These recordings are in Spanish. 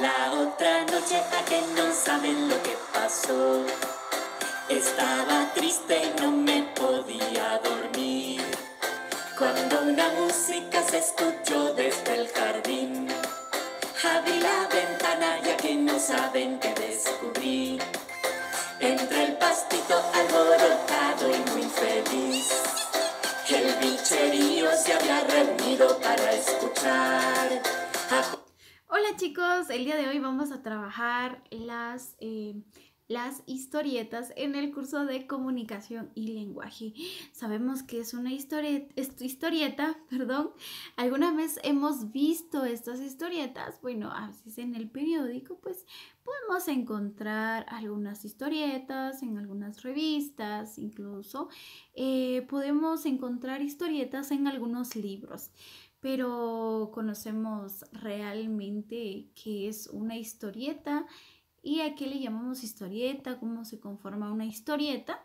La otra noche a que no saben lo que pasó. Estaba triste y no me podía dormir. Cuando una música se escuchó desde el jardín. Abrí la ventana ya que no saben qué decir. el día de hoy vamos a trabajar las eh, las historietas en el curso de comunicación y lenguaje. Sabemos que es una historieta, perdón. Alguna vez hemos visto estas historietas, bueno, a veces en el periódico pues podemos encontrar algunas historietas, en algunas revistas incluso. Eh, podemos encontrar historietas en algunos libros pero conocemos realmente que es una historieta ¿Y a qué le llamamos historieta? ¿Cómo se conforma una historieta?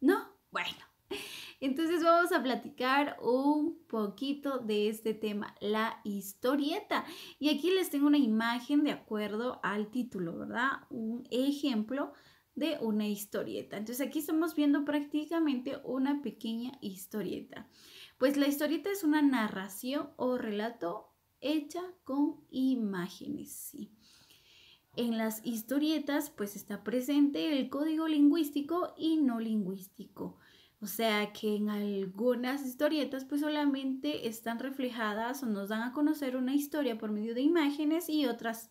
¿No? Bueno, entonces vamos a platicar un poquito de este tema, la historieta. Y aquí les tengo una imagen de acuerdo al título, ¿verdad? Un ejemplo de una historieta. Entonces aquí estamos viendo prácticamente una pequeña historieta. Pues la historieta es una narración o relato hecha con imágenes, ¿sí? En las historietas pues está presente el código lingüístico y no lingüístico. O sea que en algunas historietas pues solamente están reflejadas o nos dan a conocer una historia por medio de imágenes y otras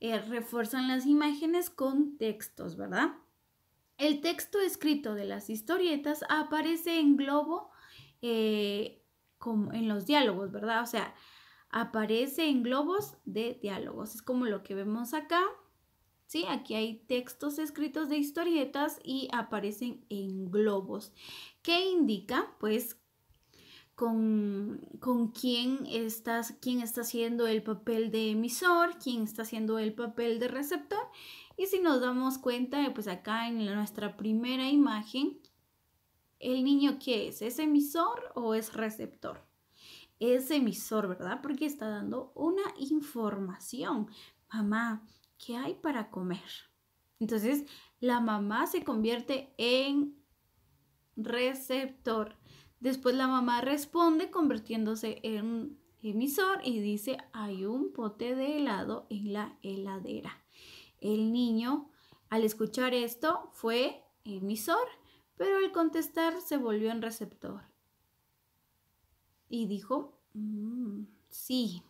eh, refuerzan las imágenes con textos, ¿verdad? El texto escrito de las historietas aparece en globo eh, como en los diálogos, ¿verdad? O sea, aparece en globos de diálogos. Es como lo que vemos acá. ¿Sí? Aquí hay textos escritos de historietas y aparecen en globos. ¿Qué indica? Pues con, con quién, estás, quién está haciendo el papel de emisor, quién está haciendo el papel de receptor. Y si nos damos cuenta, pues acá en nuestra primera imagen, ¿el niño qué es? ¿Es emisor o es receptor? Es emisor, ¿verdad? Porque está dando una información. Mamá, ¿qué hay para comer? Entonces, la mamá se convierte en receptor. Después la mamá responde convirtiéndose en emisor y dice, hay un pote de helado en la heladera. El niño, al escuchar esto, fue emisor, pero al contestar se volvió en receptor y dijo, mm, sí,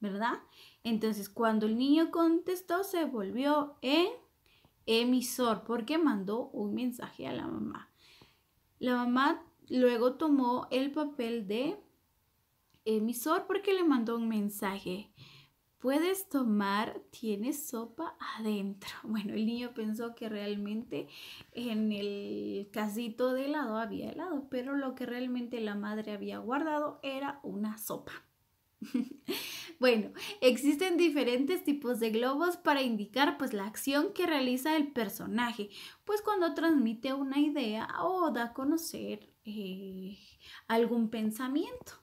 ¿verdad? Entonces, cuando el niño contestó, se volvió en emisor porque mandó un mensaje a la mamá. La mamá luego tomó el papel de emisor porque le mandó un mensaje puedes tomar, tienes sopa adentro. Bueno, el niño pensó que realmente en el casito de helado había helado, pero lo que realmente la madre había guardado era una sopa. bueno, existen diferentes tipos de globos para indicar pues la acción que realiza el personaje, pues cuando transmite una idea o da a conocer eh, algún pensamiento.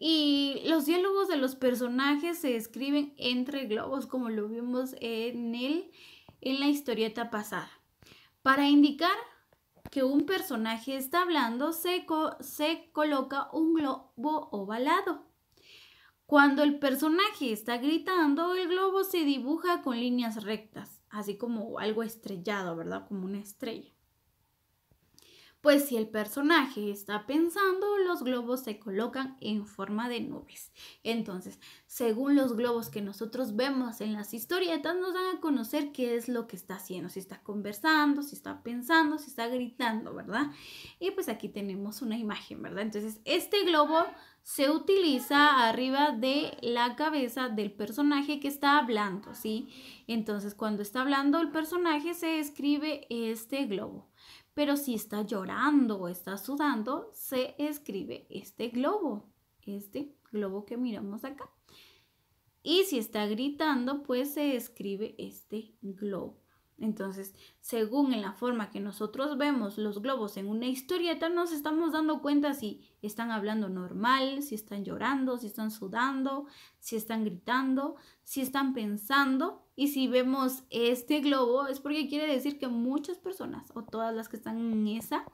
Y los diálogos de los personajes se escriben entre globos, como lo vimos en, el, en la historieta pasada. Para indicar que un personaje está hablando, se, se coloca un globo ovalado. Cuando el personaje está gritando, el globo se dibuja con líneas rectas, así como algo estrellado, ¿verdad? Como una estrella. Pues si el personaje está pensando, los globos se colocan en forma de nubes. Entonces, según los globos que nosotros vemos en las historietas, nos dan a conocer qué es lo que está haciendo, si está conversando, si está pensando, si está gritando, ¿verdad? Y pues aquí tenemos una imagen, ¿verdad? Entonces, este globo se utiliza arriba de la cabeza del personaje que está hablando, ¿sí? Entonces, cuando está hablando el personaje, se escribe este globo. Pero si está llorando o está sudando, se escribe este globo, este globo que miramos acá. Y si está gritando, pues se escribe este globo. Entonces, según en la forma que nosotros vemos los globos en una historieta, nos estamos dando cuenta si están hablando normal, si están llorando, si están sudando, si están gritando, si están pensando. Y si vemos este globo es porque quiere decir que muchas personas o todas las que están en esa,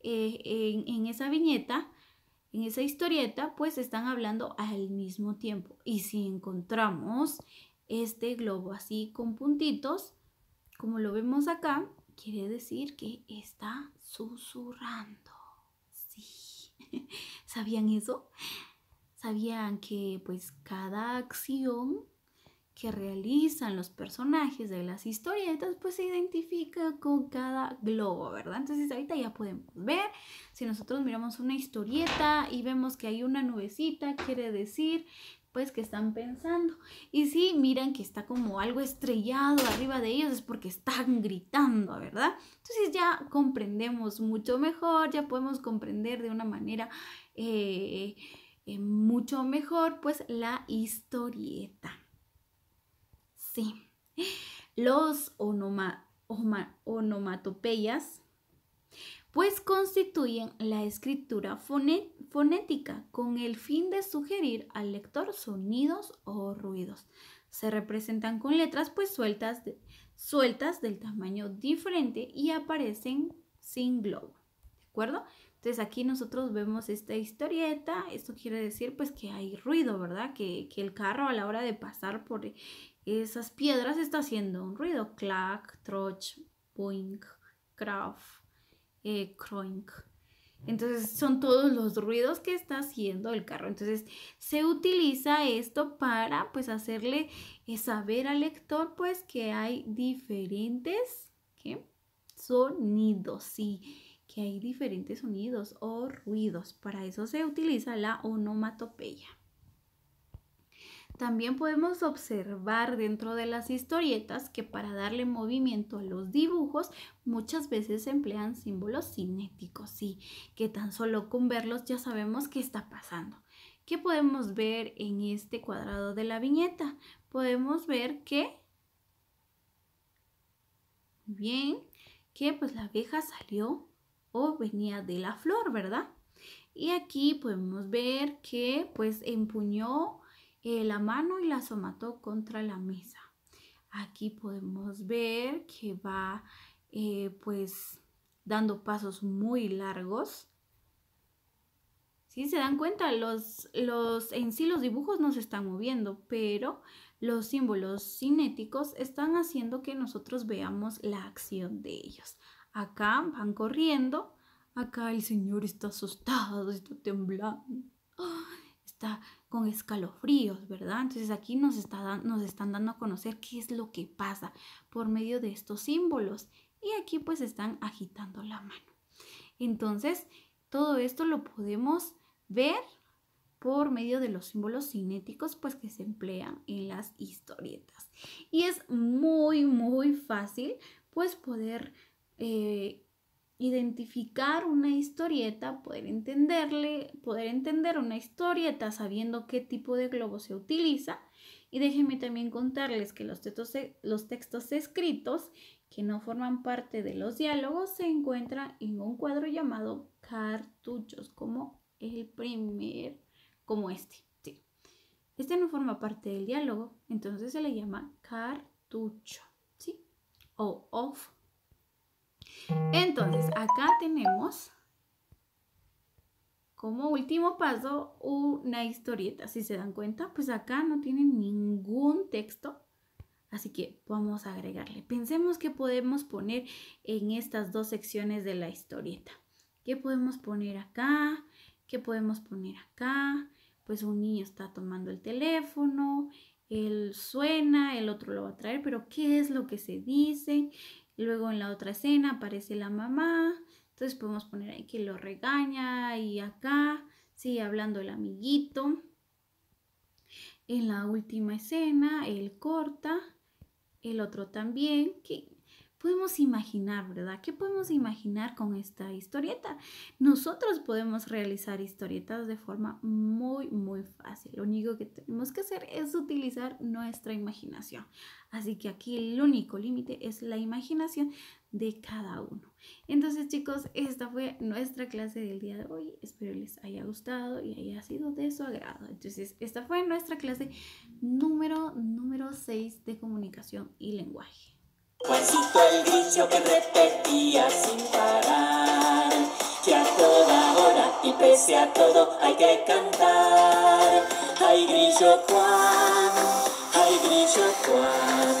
eh, en esa viñeta, en esa historieta, pues están hablando al mismo tiempo. Y si encontramos este globo así con puntitos, como lo vemos acá, quiere decir que está susurrando. Sí. ¿Sabían eso? ¿Sabían que pues cada acción que realizan los personajes de las historietas pues se identifica con cada globo, ¿verdad? Entonces ahorita ya podemos ver, si nosotros miramos una historieta y vemos que hay una nubecita, quiere decir pues que están pensando. Y si miran que está como algo estrellado arriba de ellos es porque están gritando, ¿verdad? Entonces ya comprendemos mucho mejor, ya podemos comprender de una manera eh, eh, mucho mejor pues la historieta. Sí. Los onoma, onomatopeyas pues constituyen la escritura fonética con el fin de sugerir al lector sonidos o ruidos. Se representan con letras pues sueltas, sueltas del tamaño diferente y aparecen sin globo. ¿De acuerdo? Entonces aquí nosotros vemos esta historieta, esto quiere decir pues que hay ruido, ¿verdad? Que, el carro a la hora de pasar por esas piedras está haciendo un ruido, Clack, troch, boink craft, eh, Entonces son todos los ruidos que está haciendo el carro. Entonces se utiliza esto para pues hacerle eh, saber al lector pues que hay diferentes sonidos, sí, que hay diferentes sonidos o ruidos. Para eso se utiliza la onomatopeya. También podemos observar dentro de las historietas que para darle movimiento a los dibujos muchas veces emplean símbolos cinéticos, sí, que tan solo con verlos ya sabemos qué está pasando. ¿Qué podemos ver en este cuadrado de la viñeta? Podemos ver que... Bien, que pues la abeja salió o venía de la flor, ¿verdad? Y aquí podemos ver que pues empuñó eh, la mano y la somató contra la mesa. Aquí podemos ver que va eh, pues dando pasos muy largos. Si se dan cuenta, los, los, en sí los dibujos no se están moviendo, pero los símbolos cinéticos están haciendo que nosotros veamos la acción de ellos. Acá van corriendo, acá el señor está asustado, está temblando con escalofríos, ¿verdad? Entonces aquí nos, está, nos están dando a conocer qué es lo que pasa por medio de estos símbolos. Y aquí pues están agitando la mano. Entonces, todo esto lo podemos ver por medio de los símbolos cinéticos pues que se emplean en las historietas. Y es muy, muy fácil pues poder eh, identificar una historieta, poder entenderle, poder entender una historieta sabiendo qué tipo de globo se utiliza. Y déjenme también contarles que los textos, los textos escritos que no forman parte de los diálogos se encuentran en un cuadro llamado cartuchos, como el primer, como este. Este no forma parte del diálogo, entonces se le llama cartucho, ¿sí? O off entonces, acá tenemos como último paso una historieta. Si se dan cuenta, pues acá no tiene ningún texto. Así que vamos a agregarle. Pensemos qué podemos poner en estas dos secciones de la historieta. ¿Qué podemos poner acá? ¿Qué podemos poner acá? Pues un niño está tomando el teléfono, él suena, el otro lo va a traer, pero ¿qué es lo que se dice? Luego en la otra escena aparece la mamá, entonces podemos poner ahí que lo regaña y acá sigue hablando el amiguito. En la última escena él corta, el otro también, que podemos imaginar, ¿verdad? ¿Qué podemos imaginar con esta historieta? Nosotros podemos realizar historietas de forma muy, muy fácil. Lo único que tenemos que hacer es utilizar nuestra imaginación. Así que aquí el único límite es la imaginación de cada uno. Entonces chicos, esta fue nuestra clase del día de hoy. Espero les haya gustado y haya sido de su agrado. Entonces, esta fue nuestra clase número número 6 de comunicación y lenguaje. Juancito el grillo que repetía sin parar, que a toda hora y pese a todo hay que cantar. Ay, grillo Juan, ay, grillo Juan.